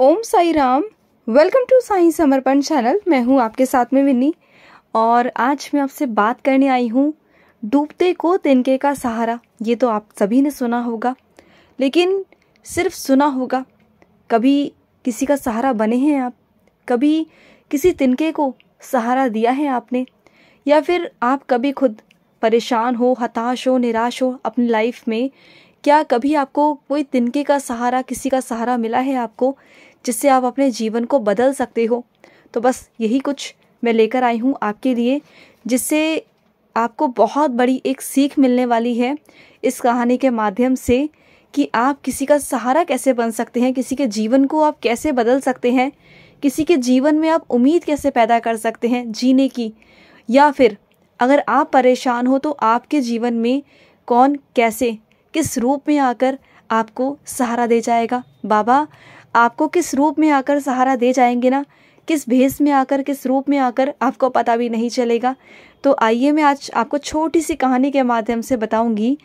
Om Sai Ram welcome to Sai Samarpan channel मैं हूँ आपके साथ में विन्नी और आज मैं आपसे बात करने आई हूँ डूबते को तिनके का सहारा ये तो आप सभी ने सुना होगा लेकिन सिर्फ सुना होगा कभी किसी का सहारा बने हैं आप कभी किसी तिनके को सहारा दिया है आपने या फिर आप कभी खुद परेशान हो हताश हो निराश हो अपनी लाइफ में क्या कभी आपको कोई तिनके का सहारा किसी का सहारा मिला है आपको जिससे आप अपने जीवन को बदल सकते हो तो बस यही कुछ मैं लेकर आई हूँ आपके लिए जिससे आपको बहुत बड़ी एक सीख मिलने वाली है इस कहानी के माध्यम से कि आप किसी का सहारा कैसे बन सकते हैं किसी के जीवन को आप कैसे बदल सकते हैं किसी के जीवन में आप उम्मीद कैसे पैदा कर सकते हैं जीने की या फिर अगर आप परेशान हो तो आपके जीवन में कौन कैसे किस रूप में आकर आपको सहारा दे जाएगा बाबा आपको किस रूप में आकर सहारा दे जाएंगे ना किस भेस में आकर किस रूप में आकर आपको पता भी नहीं चलेगा तो आइए मैं आज आपको छोटी सी कहानी के माध्यम से बताऊंगी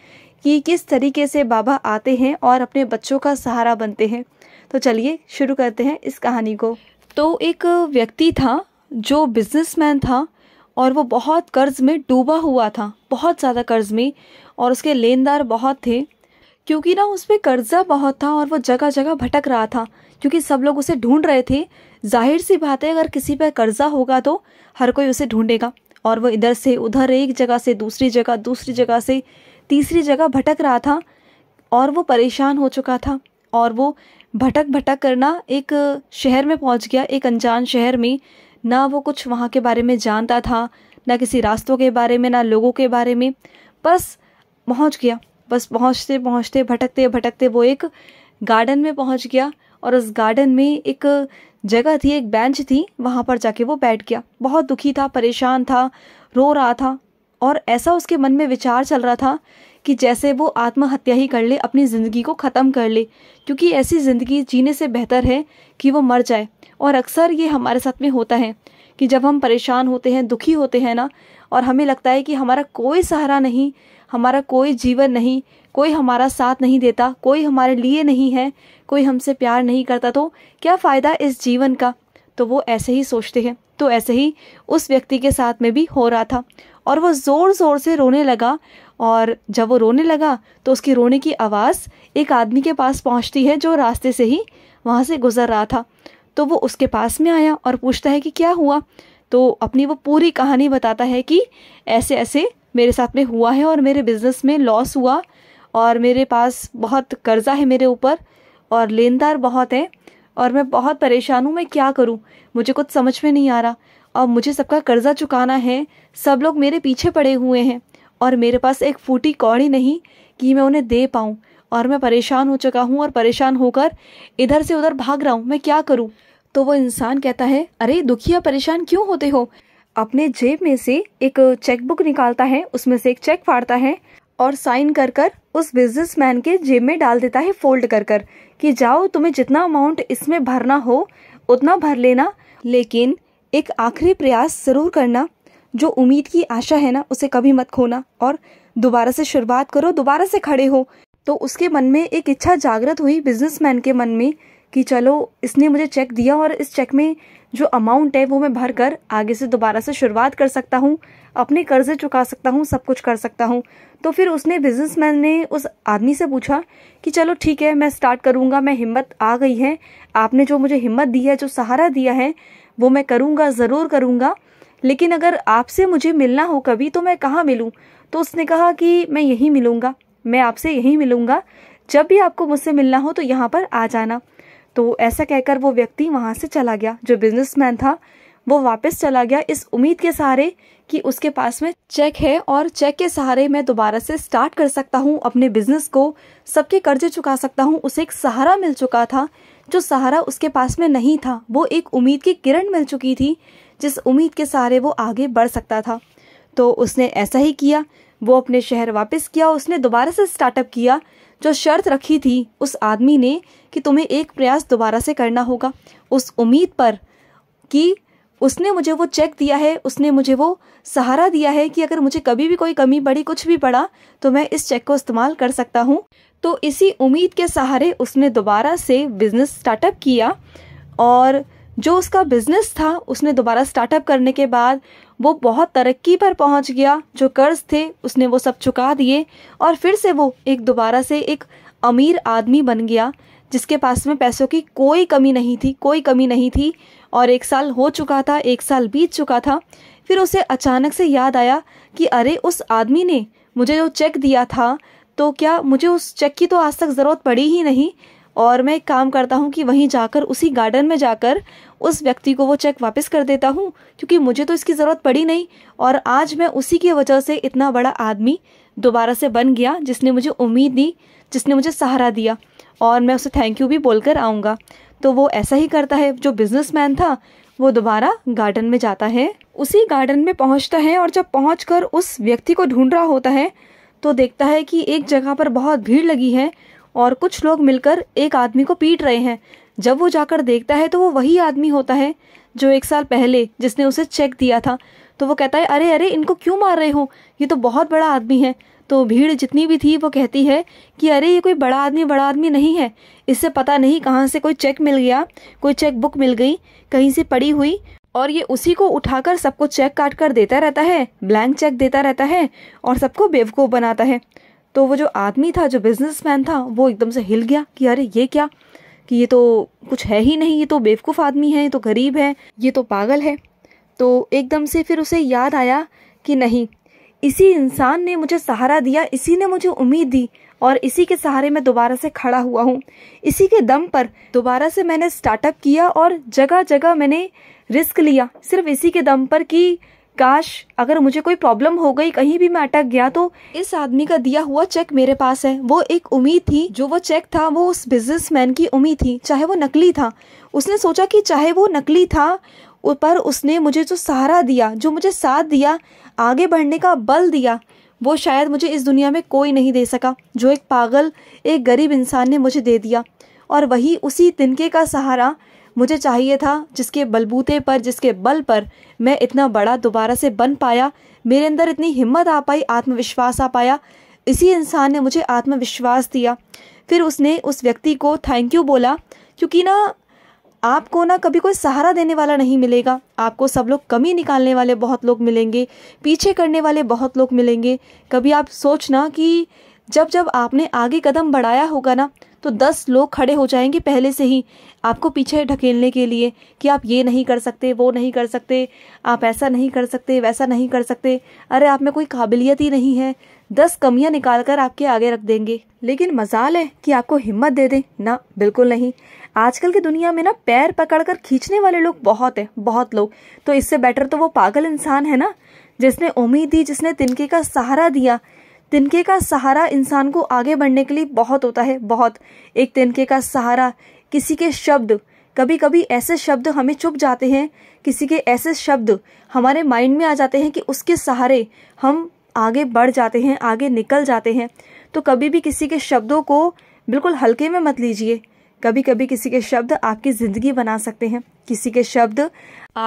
कि किस तरीके से बाबा आते हैं और अपने बच्चों का सहारा बनते हैं तो चलिए शुरू करते हैं इस कहानी को तो एक व्यक्ति था जो बिजनेसमैन था और वो बहुत कर्ज में डूबा हुआ था बहुत ज़्यादा कर्ज में और उसके लेनदार बहुत थे क्योंकि ना उस पर कर्जा बहुत था और वो जगह जगह भटक रहा था क्योंकि सब लोग उसे ढूंढ रहे थे जाहिर सी बात है अगर किसी पर कर्जा होगा तो हर कोई उसे ढूंढेगा और वो इधर से उधर एक जगह से दूसरी जगह दूसरी जगह से तीसरी जगह भटक रहा था और वो परेशान हो चुका था और वो भटक भटक करना एक शहर में पहुंच गया एक अनजान शहर में ना वो कुछ वहाँ के बारे में जानता था ना किसी रास्तों के बारे में ना लोगों के बारे में बस पहुँच गया बस पहुँचते पहुँचते भटकते भटकते वो एक गार्डन में पहुँच गया और उस गार्डन में एक जगह थी एक बेंच थी वहाँ पर जाके वो बैठ गया बहुत दुखी था परेशान था रो रहा था और ऐसा उसके मन में विचार चल रहा था कि जैसे वो आत्महत्या ही कर ले अपनी ज़िंदगी को ख़त्म कर ले क्योंकि ऐसी ज़िंदगी जीने से बेहतर है कि वो मर जाए और अक्सर ये हमारे साथ में होता है कि जब हम परेशान होते हैं दुखी होते हैं ना और हमें लगता है कि हमारा कोई सहारा नहीं हमारा कोई जीवन नहीं कोई हमारा साथ नहीं देता कोई हमारे लिए नहीं है कोई हमसे प्यार नहीं करता तो क्या फ़ायदा इस जीवन का तो वो ऐसे ही सोचते हैं तो ऐसे ही उस व्यक्ति के साथ में भी हो रहा था और वो ज़ोर ज़ोर से रोने लगा और जब वो रोने लगा तो उसकी रोने की आवाज़ एक आदमी के पास पहुंचती है जो रास्ते से ही वहाँ से गुज़र रहा था तो वो उसके पास में आया और पूछता है कि क्या हुआ तो अपनी वो पूरी कहानी बताता है कि ऐसे ऐसे मेरे साथ में हुआ है और मेरे बिज़नेस में लॉस हुआ और मेरे पास बहुत कर्ज़ा है मेरे ऊपर और लेनदार बहुत है और मैं बहुत परेशान हूँ मैं क्या करूँ मुझे कुछ समझ में नहीं आ रहा और मुझे सबका कर्ज़ा चुकाना है सब लोग मेरे पीछे पड़े हुए हैं और मेरे पास एक फूटी कौड़ी नहीं कि मैं उन्हें दे पाऊँ और मैं परेशान हो चुका हूँ और परेशान होकर इधर से उधर भाग रहा हूँ मैं क्या करूँ तो वो इंसान कहता है अरे दुखिया परेशान क्यों होते हो अपने जेब में से एक चेकबुक निकालता है उसमें से एक चेक फाड़ता है और साइन कर कर उस बिजनेसमैन के जेब में डाल देता है फोल्ड कर कर कि जाओ तुम्हें जितना अमाउंट इसमें भरना हो उतना भर लेना लेकिन एक आखिरी प्रयास जरूर करना जो उम्मीद की आशा है ना उसे कभी मत खोना और दोबारा से शुरुआत करो दोबारा से खड़े हो तो उसके मन में एक इच्छा जागृत हुई बिजनेसमैन के मन में कि चलो इसने मुझे चेक दिया और इस चेक में जो अमाउंट है वो मैं भर कर आगे से दोबारा से शुरुआत कर सकता हूँ अपने कर्जे चुका सकता हूँ सब कुछ कर सकता हूँ तो फिर उसने बिजनेसमैन ने उस आदमी से पूछा कि चलो ठीक है मैं स्टार्ट करूँगा मैं हिम्मत आ गई है आपने जो मुझे हिम्मत दी है जो सहारा दिया है वो मैं करूँगा ज़रूर करूँगा लेकिन अगर आपसे मुझे मिलना हो कभी तो मैं कहाँ मिलूँ तो उसने कहा कि मैं यहीं मिलूँगा मैं आपसे यहीं मिलूँगा जब भी आपको मुझसे मिलना हो तो यहाँ पर आ जाना तो ऐसा कहकर वो व्यक्ति वहाँ से चला गया जो बिजनेसमैन था वो वापस चला गया इस उम्मीद के सहारे कि उसके पास में चेक है और चेक के सहारे मैं दोबारा से स्टार्ट कर सकता हूँ अपने बिजनेस को सबके कर्जे चुका सकता हूँ उसे एक सहारा मिल चुका था जो सहारा उसके पास में नहीं था वो एक उम्मीद की किरण मिल चुकी थी जिस उम्मीद के सहारे वो आगे बढ़ सकता था तो उसने ऐसा ही किया वो अपने शहर वापस किया उसने दोबारा से स्टार्टअप किया जो शर्त रखी थी उस आदमी ने कि तुम्हें एक प्रयास दोबारा से करना होगा उस उम्मीद पर कि उसने मुझे वो चेक दिया है उसने मुझे वो सहारा दिया है कि अगर मुझे कभी भी कोई कमी पड़ी कुछ भी पड़ा तो मैं इस चेक को इस्तेमाल कर सकता हूँ तो इसी उम्मीद के सहारे उसने दोबारा से बिजनेस स्टार्टअप किया और जो उसका बिजनेस था उसने दोबारा स्टार्टअप करने के बाद वो बहुत तरक्की पर पहुंच गया जो कर्ज थे उसने वो सब चुका दिए और फिर से वो एक दोबारा से एक अमीर आदमी बन गया जिसके पास में पैसों की कोई कमी नहीं थी कोई कमी नहीं थी और एक साल हो चुका था एक साल बीत चुका था फिर उसे अचानक से याद आया कि अरे उस आदमी ने मुझे जो चेक दिया था तो क्या मुझे उस चेक की तो आज तक ज़रूरत पड़ी ही नहीं और मैं एक काम करता हूँ कि वहीं जाकर उसी गार्डन में जाकर उस व्यक्ति को वो चेक वापस कर देता हूँ क्योंकि मुझे तो इसकी ज़रूरत पड़ी नहीं और आज मैं उसी की वजह से इतना बड़ा आदमी दोबारा से बन गया जिसने मुझे उम्मीद दी जिसने मुझे सहारा दिया और मैं उसे थैंक यू भी बोलकर आऊँगा तो वो ऐसा ही करता है जो बिजनेसमैन था वो दोबारा गार्डन में जाता है उसी गार्डन में पहुंचता है और जब कर उस व्यक्ति को ढूंढ रहा होता है तो देखता है कि एक जगह पर बहुत भीड़ लगी है और कुछ लोग मिलकर एक आदमी को पीट रहे हैं जब वो जाकर देखता है तो वो वही आदमी होता है जो एक साल पहले जिसने उसे चेक दिया था तो वो कहता है अरे अरे इनको क्यों मार रहे हो ये तो बहुत बड़ा आदमी है तो भीड़ जितनी भी थी वो कहती है कि अरे ये कोई बड़ा आदमी बड़ा आदमी नहीं है इससे पता नहीं कहाँ से कोई चेक मिल गया कोई चेक बुक मिल गई कहीं से पड़ी हुई और ये उसी को उठाकर सबको चेक काट कर देता रहता है ब्लैंक चेक देता रहता है और सबको बेवकूफ़ बनाता है तो वो जो आदमी था जो बिजनेसमैन था वो एकदम से हिल गया कि अरे ये क्या कि ये तो कुछ है ही नहीं ये तो बेवकूफ़ आदमी है ये तो गरीब है ये तो पागल है तो एकदम से फिर उसे याद आया कि नहीं इसी इंसान ने मुझे सहारा दिया इसी ने मुझे उम्मीद दी और इसी के सहारे मैं दोबारा से खड़ा हुआ हूँ इसी के दम पर दोबारा से मैंने स्टार्टअप किया और जगह जगह मैंने रिस्क लिया सिर्फ इसी के दम पर कि काश अगर मुझे कोई प्रॉब्लम हो गई कहीं भी मैं अटक गया तो इस आदमी का दिया हुआ चेक मेरे पास है वो एक उम्मीद थी जो वो चेक था वो उस बिजनेसमैन की उम्मीद थी चाहे वो नकली था उसने सोचा कि चाहे वो नकली था पर उसने मुझे जो सहारा दिया जो मुझे साथ दिया आगे बढ़ने का बल दिया वो शायद मुझे इस दुनिया में कोई नहीं दे सका जो एक पागल एक गरीब इंसान ने मुझे दे दिया और वही उसी तिनके का सहारा मुझे चाहिए था जिसके बलबूते पर जिसके बल पर मैं इतना बड़ा दोबारा से बन पाया मेरे अंदर इतनी हिम्मत आ पाई आत्मविश्वास आ पाया इसी इंसान ने मुझे आत्मविश्वास दिया फिर उसने उस व्यक्ति को थैंक यू बोला क्योंकि ना आपको ना कभी कोई सहारा देने वाला नहीं मिलेगा आपको सब लोग कमी निकालने वाले बहुत लोग मिलेंगे पीछे करने वाले बहुत लोग मिलेंगे कभी आप सोचना कि जब जब आपने आगे कदम बढ़ाया होगा ना तो दस लोग खड़े हो जाएंगे पहले से ही आपको पीछे ढकेलने के लिए कि आप ये नहीं कर सकते वो नहीं कर सकते आप ऐसा नहीं कर सकते वैसा नहीं कर सकते अरे आप में कोई काबिलियत ही नहीं है दस कमियां निकाल कर आपके आगे रख देंगे लेकिन मजाल है कि आपको हिम्मत दे दें ना बिल्कुल नहीं आजकल की दुनिया में ना पैर पकड़कर खींचने वाले लोग बहुत हैं बहुत लोग तो इससे बेटर तो वो पागल इंसान है ना जिसने उम्मीद दी जिसने तिनके का सहारा दिया तिनके का सहारा इंसान को आगे बढ़ने के लिए बहुत होता है बहुत एक तिनके का सहारा किसी के शब्द कभी कभी ऐसे शब्द हमें चुप जाते हैं किसी के ऐसे शब्द हमारे माइंड में आ जाते हैं कि उसके सहारे हम आगे बढ़ जाते हैं आगे निकल जाते हैं तो कभी भी किसी के शब्दों को बिल्कुल हल्के में मत लीजिए कभी कभी किसी के शब्द आपकी ज़िंदगी बना सकते हैं किसी के शब्द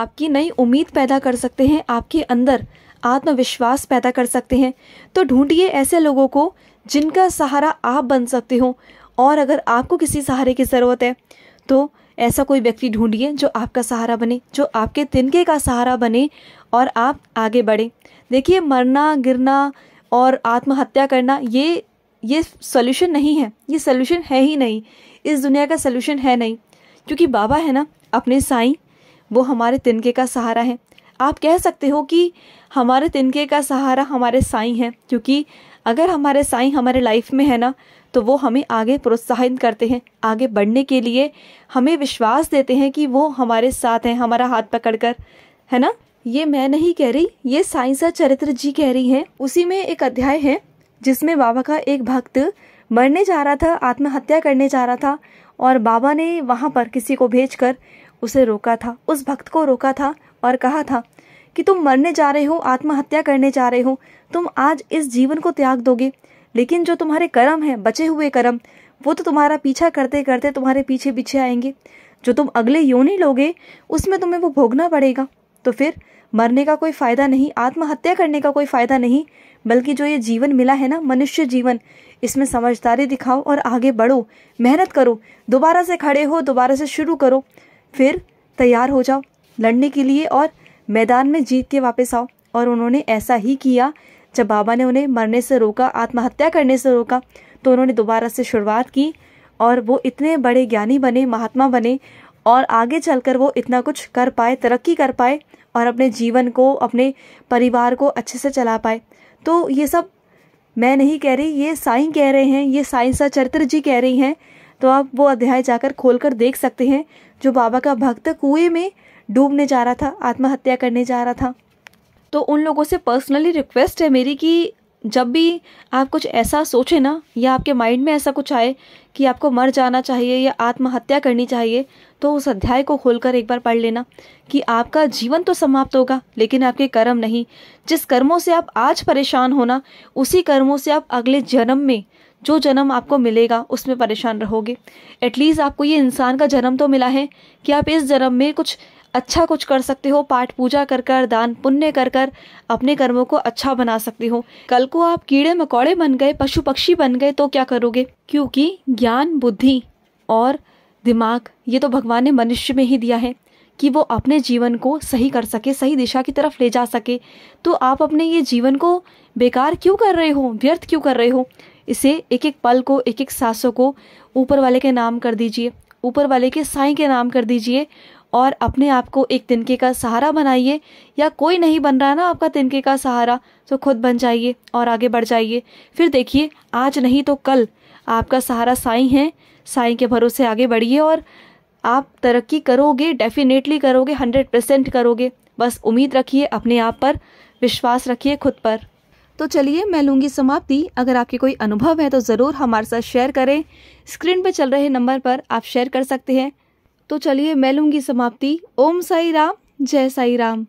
आपकी नई उम्मीद पैदा कर सकते हैं आपके अंदर आत्मविश्वास पैदा कर सकते हैं तो ढूंढिए ऐसे लोगों को जिनका सहारा आप बन सकते हो और अगर आपको किसी सहारे की ज़रूरत है तो ऐसा कोई व्यक्ति ढूंढिए जो आपका सहारा बने जो आपके तिनके का सहारा बने और आप आगे बढ़े देखिए मरना गिरना और आत्महत्या करना ये ये सोल्यूशन नहीं है ये सोल्यूशन है ही नहीं इस दुनिया का सोल्यूशन है नहीं क्योंकि बाबा है ना अपने साईं वो हमारे तिनके का सहारा है आप कह सकते हो कि हमारे तिनके का सहारा हमारे साई हैं क्योंकि अगर हमारे साई हमारे लाइफ में है ना तो वो हमें आगे प्रोत्साहित करते हैं आगे बढ़ने के लिए हमें विश्वास देते हैं कि वो हमारे साथ हैं हमारा हाथ पकड़कर है ना ये मैं नहीं कह रही ये साइंसा चरित्र जी कह रही हैं उसी में एक अध्याय है जिसमें बाबा का एक भक्त मरने जा रहा था आत्महत्या करने जा रहा था और बाबा ने वहाँ पर किसी को भेजकर उसे रोका था उस भक्त को रोका था और कहा था कि तुम मरने जा रहे हो आत्महत्या करने जा रहे हो तुम आज इस जीवन को त्याग दोगे लेकिन जो तुम्हारे कर्म हैं बचे हुए कर्म वो तो तुम्हारा पीछा करते करते तुम्हारे पीछे पीछे आएंगे जो तुम अगले योनि लोगे उसमें तुम्हें वो भोगना पड़ेगा तो फिर मरने का कोई फायदा नहीं आत्महत्या करने का कोई फायदा नहीं बल्कि जो ये जीवन मिला है ना मनुष्य जीवन इसमें समझदारी दिखाओ और आगे बढ़ो मेहनत करो दोबारा से खड़े हो दोबारा से शुरू करो फिर तैयार हो जाओ लड़ने के लिए और मैदान में जीत के वापस आओ और उन्होंने ऐसा ही किया जब बाबा ने उन्हें मरने से रोका आत्महत्या करने से रोका तो उन्होंने दोबारा से शुरुआत की और वो इतने बड़े ज्ञानी बने महात्मा बने और आगे चलकर वो इतना कुछ कर पाए तरक्की कर पाए और अपने जीवन को अपने परिवार को अच्छे से चला पाए तो ये सब मैं नहीं कह रही ये साई कह रहे हैं ये साई सा चरित्र जी कह रही हैं तो आप वो अध्याय जाकर खोल कर देख सकते हैं जो बाबा का भक्त कुएं में डूबने जा रहा था आत्महत्या करने जा रहा था तो उन लोगों से पर्सनली रिक्वेस्ट है मेरी कि जब भी आप कुछ ऐसा सोचें ना या आपके माइंड में ऐसा कुछ आए कि आपको मर जाना चाहिए या आत्महत्या करनी चाहिए तो उस अध्याय को खोलकर एक बार पढ़ लेना कि आपका जीवन तो समाप्त होगा लेकिन आपके कर्म नहीं जिस कर्मों से आप आज परेशान होना उसी कर्मों से आप अगले जन्म में जो जन्म आपको मिलेगा उसमें परेशान रहोगे एटलीस्ट आपको ये इंसान का जन्म तो मिला है कि आप इस जन्म में कुछ अच्छा कुछ कर सकते हो पाठ पूजा कर कर दान पुण्य कर कर अपने कर्मों को अच्छा बना सकते हो कल को आप कीड़े मकोड़े बन गए पशु पक्षी बन गए तो क्या करोगे क्योंकि ज्ञान बुद्धि और दिमाग ये तो भगवान ने मनुष्य में ही दिया है कि वो अपने जीवन को सही कर सके सही दिशा की तरफ ले जा सके तो आप अपने ये जीवन को बेकार क्यों कर रहे हो व्यर्थ क्यों कर रहे हो इसे एक एक पल को एक एक सांसों को ऊपर वाले के नाम कर दीजिए ऊपर वाले के साई के नाम कर दीजिए और अपने आप को एक तिनके का सहारा बनाइए या कोई नहीं बन रहा ना आपका तिनके का सहारा तो खुद बन जाइए और आगे बढ़ जाइए फिर देखिए आज नहीं तो कल आपका सहारा साई है साई के भरोसे आगे बढ़िए और आप तरक्की करोगे डेफिनेटली करोगे हंड्रेड परसेंट करोगे बस उम्मीद रखिए अपने आप पर विश्वास रखिए खुद पर तो चलिए मैं लूँगी समाप्ति अगर आपके कोई अनुभव है तो ज़रूर हमारे साथ शेयर करें स्क्रीन पर चल रहे नंबर पर आप शेयर कर सकते हैं तो चलिए मैं लूंगी समाप्ति ओम साई राम जय साई राम